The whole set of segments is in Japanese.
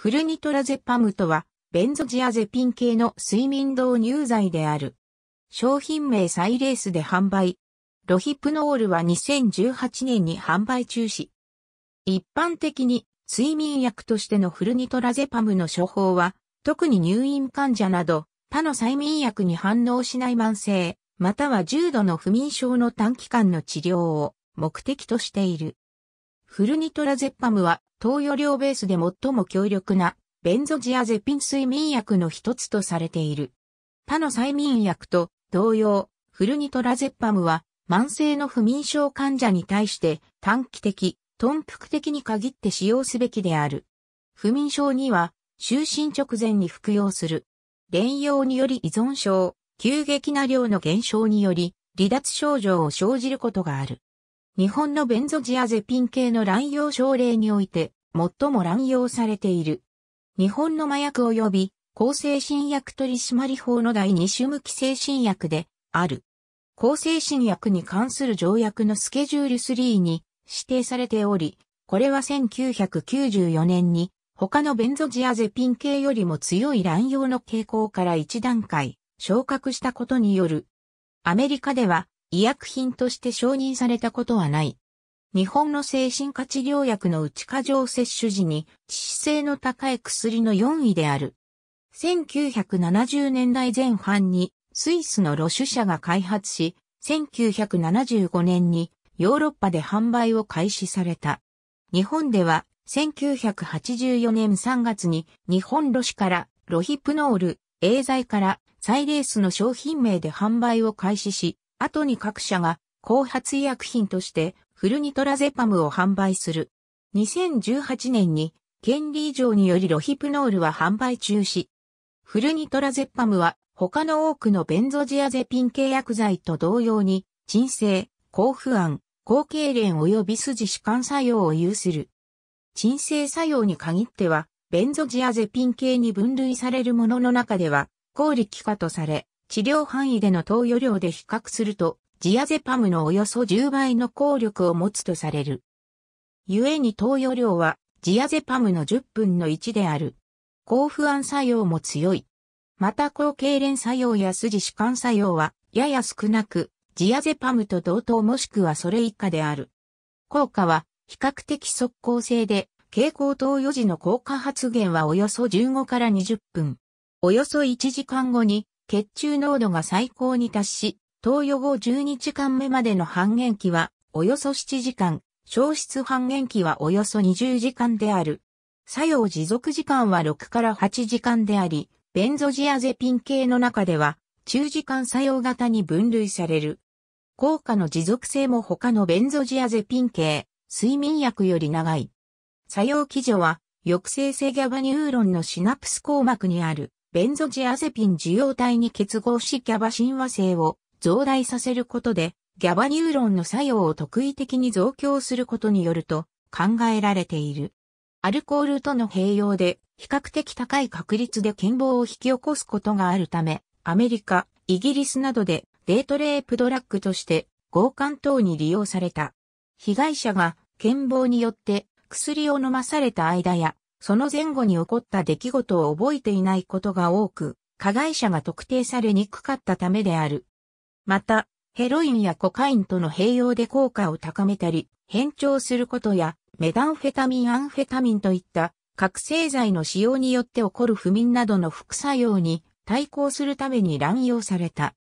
フルニトラゼパムとは、ベンゾジアゼピン系の睡眠導入剤である。商品名サイレースで販売。ロヒプノールは2018年に販売中止。一般的に睡眠薬としてのフルニトラゼパムの処方は、特に入院患者など、他の催眠薬に反応しない慢性、または重度の不眠症の短期間の治療を目的としている。フルニトラゼッパムは、投与量ベースで最も強力な、ベンゾジアゼピン睡眠薬の一つとされている。他の催眠薬と同様、フルニトラゼッパムは、慢性の不眠症患者に対して短期的、頓服的に限って使用すべきである。不眠症には、就寝直前に服用する。連用により依存症、急激な量の減少により、離脱症状を生じることがある。日本のベンゾジアゼピン系の乱用症例において、最も乱用されている。日本の麻薬及び、抗精神薬取締法の第二種無規制新薬で、ある。抗精神薬に関する条約のスケジュール3に指定されており、これは1994年に他のベンゾジアゼピン系よりも強い乱用の傾向から一段階昇格したことによる。アメリカでは医薬品として承認されたことはない。日本の精神科治療薬の内過剰摂取時に致死性の高い薬の4位である。1970年代前半にスイスのロシュ社が開発し、1975年にヨーロッパで販売を開始された。日本では1984年3月に日本ロシからロヒプノール、エーザイからサイレースの商品名で販売を開始し、後に各社が後発医薬品としてフルニトラゼパムを販売する。2018年に権利以上によりロヒプノールは販売中止。フルニトラゼパムは他の多くのベンゾジアゼピン系薬剤と同様に鎮静、抗不安、抗痙攣及び筋弛緩作用を有する。鎮静作用に限ってはベンゾジアゼピン系に分類されるものの中では効力化とされ、治療範囲での投与量で比較すると、ジアゼパムのおよそ10倍の効力を持つとされる。故に投与量は、ジアゼパムの10分の1である。抗不安作用も強い。また抗痙攣作用や筋弛緩作用は、やや少なく、ジアゼパムと同等もしくはそれ以下である。効果は、比較的速効性で、蛍光投与時の効果発現はおよそ15から20分。およそ1時間後に血中濃度が最高に達し、投与後12時間目までの半減期はおよそ7時間、消失半減期はおよそ20時間である。作用持続時間は6から8時間であり、ベンゾジアゼピン系の中では、中時間作用型に分類される。効果の持続性も他のベンゾジアゼピン系、睡眠薬より長い。作用基準は、抑制性ギャバニューロンのシナプス項膜にある。ベンゾジアゼピン受容体に結合しギャバ親和性を増大させることで、ギャバニューロンの作用を特異的に増強することによると考えられている。アルコールとの併用で比較的高い確率で健忘を引き起こすことがあるため、アメリカ、イギリスなどでデートレープドラッグとして強姦等に利用された。被害者が健忘によって薬を飲まされた間やその前後に起こった出来事を覚えていないことが多く、加害者が特定されにくかったためである。また、ヘロインやコカインとの併用で効果を高めたり、変調することや、メダンフェタミン、アンフェタミンといった、覚醒剤の使用によって起こる不眠などの副作用に対抗するために乱用された。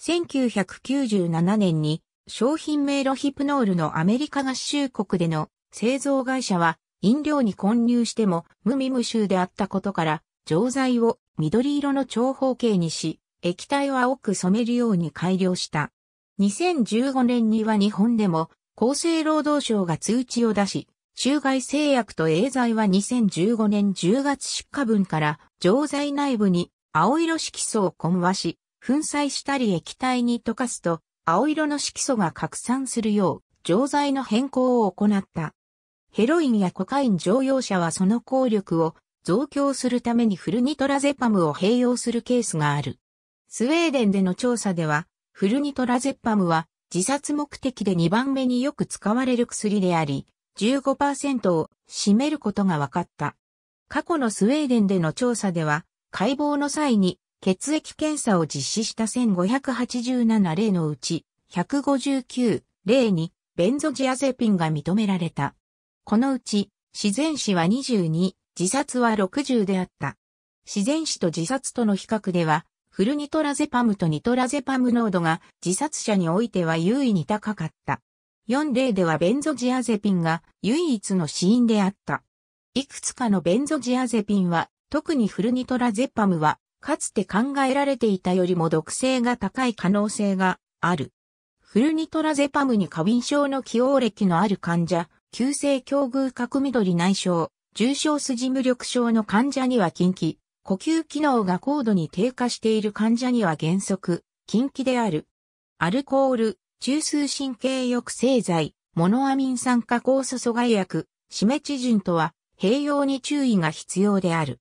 1997年に商品名ロヒプノールのアメリカ合衆国での製造会社は飲料に混入しても無味無臭であったことから、錠剤を緑色の長方形にし、液体を青く染めるように改良した。2015年には日本でも厚生労働省が通知を出し、中外製薬とエーザイは2015年10月出荷分から錠剤内部に青色色素を混和し、粉砕したり液体に溶かすと青色の色素が拡散するよう錠剤の変更を行った。ヘロインやコカイン乗用車はその効力を増強するためにフルニトラゼパムを併用するケースがある。スウェーデンでの調査では、フルニトラゼパムは自殺目的で2番目によく使われる薬であり、15%を占めることが分かった。過去のスウェーデンでの調査では、解剖の際に血液検査を実施した1587例のうち、159例にベンゾジアゼピンが認められた。このうち、自然死は22、自殺は60であった。自然死と自殺との比較では、フルニトラゼパムとニトラゼパム濃度が自殺者においては優位に高かった。4例ではベンゾジアゼピンが唯一の死因であった。いくつかのベンゾジアゼピンは、特にフルニトラゼパムは、かつて考えられていたよりも毒性が高い可能性がある。フルニトラゼパムに過敏症の起用歴のある患者急性境遇角緑内障、重症筋無力症の患者には近畿、呼吸機能が高度に低下している患者には原則、近畿である。アルコール、中枢神経抑制剤、モノアミン酸化酵素阻害薬、シメチジンとは、併用に注意が必要である。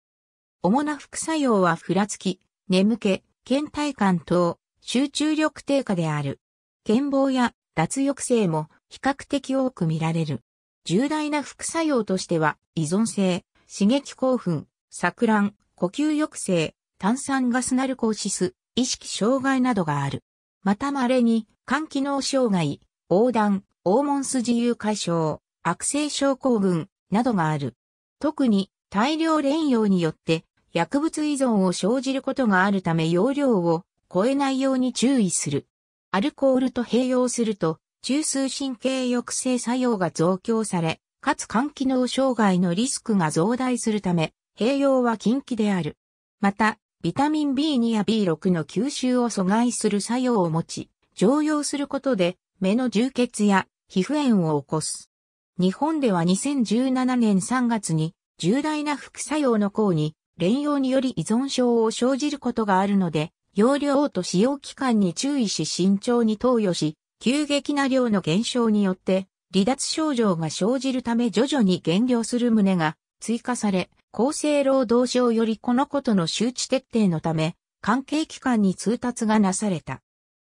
主な副作用はふらつき、眠気、倦怠感等、集中力低下である。健忘や脱抑制も比較的多く見られる。重大な副作用としては、依存性、刺激興奮、錯乱、呼吸抑制、炭酸ガスナルコーシス、意識障害などがある。また稀に、肝機能障害、横断、黄門筋由解消、悪性症候群、などがある。特に、大量連用によって、薬物依存を生じることがあるため容量を超えないように注意する。アルコールと併用すると、中枢神経抑制作用が増強され、かつ肝機能障害のリスクが増大するため、併用は禁忌である。また、ビタミン B2 や B6 の吸収を阻害する作用を持ち、常用することで、目の充血や皮膚炎を起こす。日本では2017年3月に、重大な副作用の項に、連用により依存症を生じることがあるので、容量と使用期間に注意し慎重に投与し、急激な量の減少によって、離脱症状が生じるため徐々に減量する旨が追加され、厚生労働省よりこのことの周知徹底のため、関係機関に通達がなされた。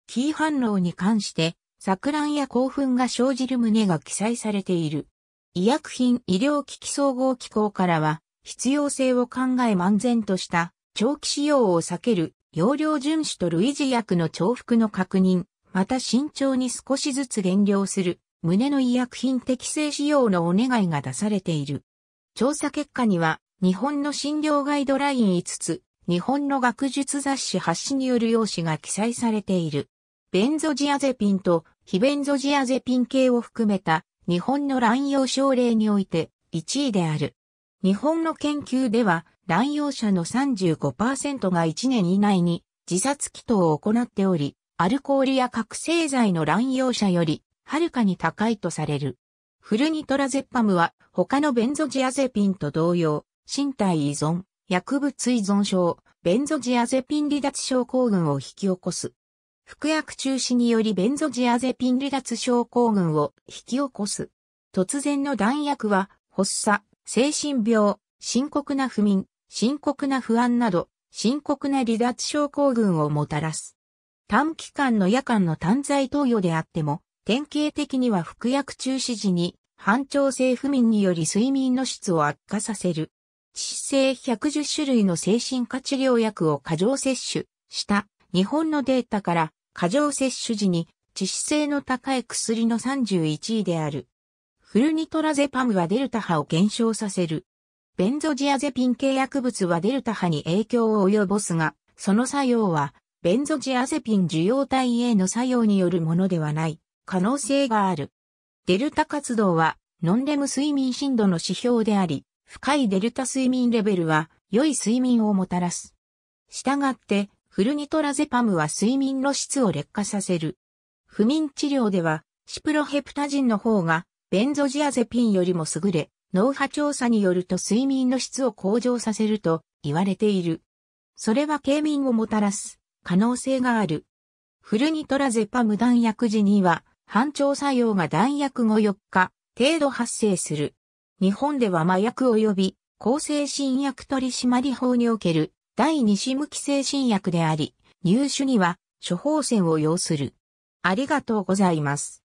キー反応に関して、錯乱や興奮が生じる旨が記載されている。医薬品医療機器総合機構からは、必要性を考え漫然とした長期使用を避ける、容量遵守と類似薬の重複の確認、また慎重に少しずつ減量する、胸の医薬品適正使用のお願いが出されている。調査結果には、日本の診療ガイドライン5つ、日本の学術雑誌発誌による用紙が記載されている。ベンゾジアゼピンと非ベンゾジアゼピン系を含めた日本の乱用症例において1位である。日本の研究では乱用者の35%が1年以内に自殺祈祷を行っており、アルコールや覚醒剤の乱用者より、はるかに高いとされる。フルニトラゼッパムは、他のベンゾジアゼピンと同様、身体依存、薬物依存症、ベンゾジアゼピン離脱症候群を引き起こす。服薬中止によりベンゾジアゼピン離脱症候群を引き起こす。突然の弾薬は、発作、精神病、深刻な不眠、深刻な不安など、深刻な離脱症候群をもたらす。短期間の夜間の単剤投与であっても、典型的には服薬中止時に、反調性不眠により睡眠の質を悪化させる。致死性110種類の精神科治療薬を過剰摂取した日本のデータから過剰摂取時に致死性の高い薬の31位である。フルニトラゼパムはデルタ波を減少させる。ベンゾジアゼピン系薬物はデルタ波に影響を及ぼすが、その作用はベンゾジアゼピン受容体への作用によるものではない可能性がある。デルタ活動はノンレム睡眠深度の指標であり、深いデルタ睡眠レベルは良い睡眠をもたらす。したがって、フルニトラゼパムは睡眠の質を劣化させる。不眠治療では、シプロヘプタジンの方が、ベンゾジアゼピンよりも優れ、脳波調査によると睡眠の質を向上させると言われている。それは軽眠をもたらす。可能性がある。フルニトラゼパム弾薬時には、反調作用が弾薬後4日程度発生する。日本では麻薬及び向精神薬取締法における第二種無期生新薬であり、入手には処方箋を要する。ありがとうございます。